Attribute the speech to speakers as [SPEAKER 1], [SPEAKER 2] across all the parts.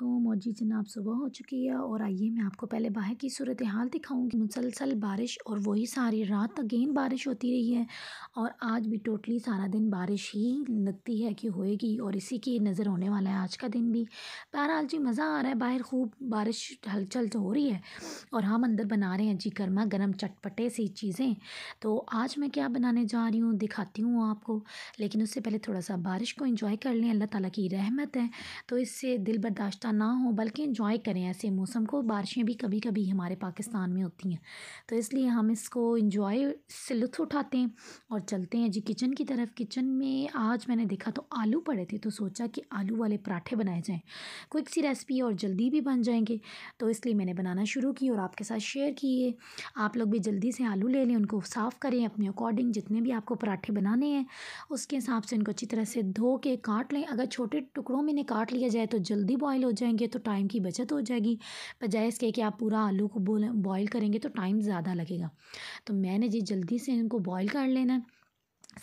[SPEAKER 1] वालेकुम और जी जनाब सुबह हो चुकी है और आइए मैं आपको पहले बाहर की सूरत हाल दिखाऊंगी मुसलसल बारिश और वही सारी रात अगेन बारिश होती रही है और आज भी टोटली सारा दिन बारिश ही लगती है कि होएगी और इसी की नज़र होने वाला है आज का दिन भी बहरहाल जी मज़ा आ रहा है बाहर खूब बारिश हलचल तो हो रही है और हम अंदर बना रहे हैं जी गर्मा गर्म चटपटे सी चीज़ें तो आज मैं क्या बनाने जा रही हूँ दिखाती हूँ आपको लेकिन उससे पहले थोड़ा सा बारिश को इंजॉय कर लें अल्लाह ताली की रहमत है तो इससे दिल बर्दाश्त खिलाफ ना हो बल्कि इंजॉय करें ऐसे मौसम को बारिशें भी कभी कभी हमारे पाकिस्तान में होती हैं तो इसलिए हम इसको इंजॉय से लुत्फ़ उठाते हैं और चलते हैं जी किचन की तरफ किचन में आज मैंने देखा तो आलू पड़े थे तो सोचा कि आलू वाले पराठे बनाए जाएँ क्विक सी रेसिपी और जल्दी भी बन जाएंगे तो इसलिए मैंने बनाना शुरू की और आपके साथ शेयर किए आप लोग भी जल्दी से आलू ले लें उनको साफ़ करें अपने अकॉर्डिंग जितने भी आपको पराठे बनाने हैं उसके हिसाब से उनको अच्छी तरह से धो के काट लें अगर छोटे टुकड़ों में इन्हें काट लिया जाए तो जल्दी बॉयल हो जाएंगे तो टाइम की बचत हो जाएगी बजाय इसके कि आप पूरा आलू को बॉयल करेंगे तो टाइम ज़्यादा लगेगा तो मैंने जी जल्दी से इनको बॉयल कर लेना है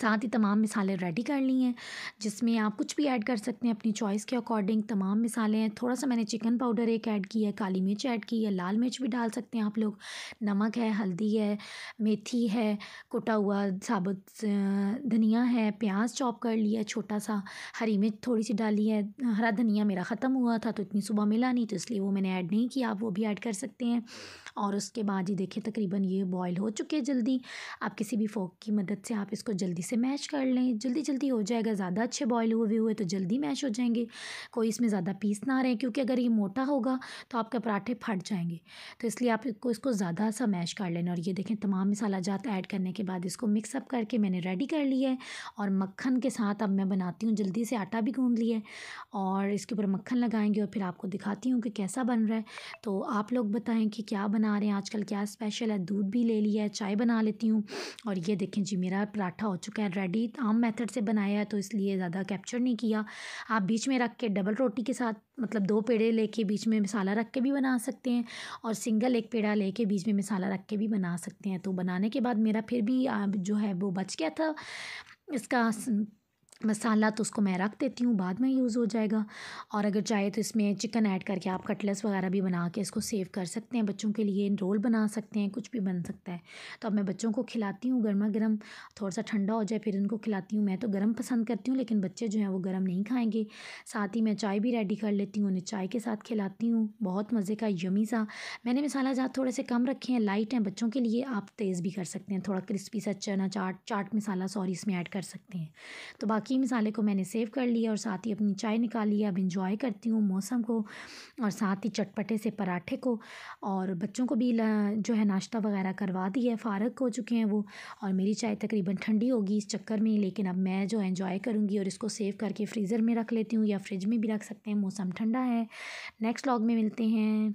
[SPEAKER 1] साथ ही तमाम मिसालें रेडी कर ली हैं जिसमें आप कुछ भी ऐड कर सकते हैं अपनी चॉइस के अकॉर्डिंग तमाम मिसालें हैं थोड़ा सा मैंने चिकन पाउडर एक ऐड किया है काली मिर्च ऐड की है लाल मिर्च भी डाल सकते हैं आप लोग नमक है हल्दी है मेथी है कुटा हुआ साबुत धनिया है प्याज चॉप कर लिया छोटा सा हरी मिर्च थोड़ी सी डाली है हरा धनिया मेरा ख़त्म हुआ था तो इतनी सुबह मिला नहीं तो इसलिए वो मैंने ऐड नहीं किया आप वो भी ऐड कर सकते हैं और उसके बाद ये देखिए तकरीबन ये बॉयल हो चुके हैं जल्दी आप किसी भी फोक की मदद से आप इसको जल्दी जल्दी से मैश कर लें जल्दी जल्दी हो जाएगा ज़्यादा अच्छे बॉयल हुए हुए तो जल्दी मैश हो जाएंगे कोई इसमें ज़्यादा पीस ना रहे क्योंकि अगर ये मोटा होगा तो आपके पराठे फट जाएंगे तो इसलिए आप इसको इसको ज़्यादा सा मैश कर लेना और ये देखें तमाम मसाला जात ऐड करने के बाद इसको मिक्सअप करके मैंने रेडी कर लिया है और मक्खन के साथ अब मैं बनाती हूँ जल्दी से आटा भी गूँध लिया है और इसके ऊपर मक्खन लगाएँगे और फिर आपको दिखाती हूँ कि कैसा बन रहा है तो आप लोग बताएँ कि क्या बना रहे हैं आजकल क्या स्पेशल है दूध भी ले लिया है चाय बना लेती हूँ और ये देखें जी मेरा पराठा हो चुका કેડ રેડી આમ મેથડ સે બનાયા તો ઇસલીએ જ્યાદા કેપ્ચર નહી કિયા આપ બીચ મે રખકે ડબલ રોટી કે સાથ મતલબ દો પેડે લેકે બીચ મે મસાલા રખકે ભી બના સકતે હે ઓર સિંગલ એક પેડા લેકે બીચ મે મસાલા રખકે ભી બના સકતે હે તો બનાને કે બાદ મેરા ફિર ભી જો હે વો બચ ગયા થા ઇસકા मसाला तो उसको मैं रख देती हूँ बाद में यूज़ हो जाएगा और अगर चाहे तो इसमें चिकन ऐड करके आप कटलेस वगैरह भी बना के इसको सेव कर सकते हैं बच्चों के लिए रोल बना सकते हैं कुछ भी बन सकता है तो अब मैं बच्चों को खिलाती हूँ गर्मा गर्म थोड़ा सा ठंडा हो जाए फिर इनको खिलाती हूँ मैं तो गर्म पसंद करती हूँ लेकिन बच्चे जो हैं वो गर्म नहीं खाएँगे साथ ही मैं चाय भी रेडी कर लेती हूँ उन्हें चाय के साथ खिलाती हूँ बहुत मज़े का यमी सा मैंने मसाला जहाँ थोड़े से कम रखे हैं लाइट हैं बच्चों के लिए आप तेज़ भी कर सकते हैं थोड़ा क्रिस्पी सा चना चाट चाट मसाला सॉरी इसमें ऐड कर सकते हैं तो बाकी बाकी मसाले को मैंने सेव कर लिया और साथ ही अपनी चाय निकाली अब इंजॉय करती हूँ मौसम को और साथ ही चटपटे से पराठे को और बच्चों को भी जो है नाश्ता वगैरह करवा दिया है फारग हो चुके हैं वो और मेरी चाय तकरीबन ठंडी होगी इस चक्कर में लेकिन अब मैं जो इन्जॉय करूँगी और इसको सेव करके फ्रीज़र में रख लेती हूँ या फ्रिज में भी रख सकते हैं मौसम ठंडा है नेक्स्ट लॉग में मिलते हैं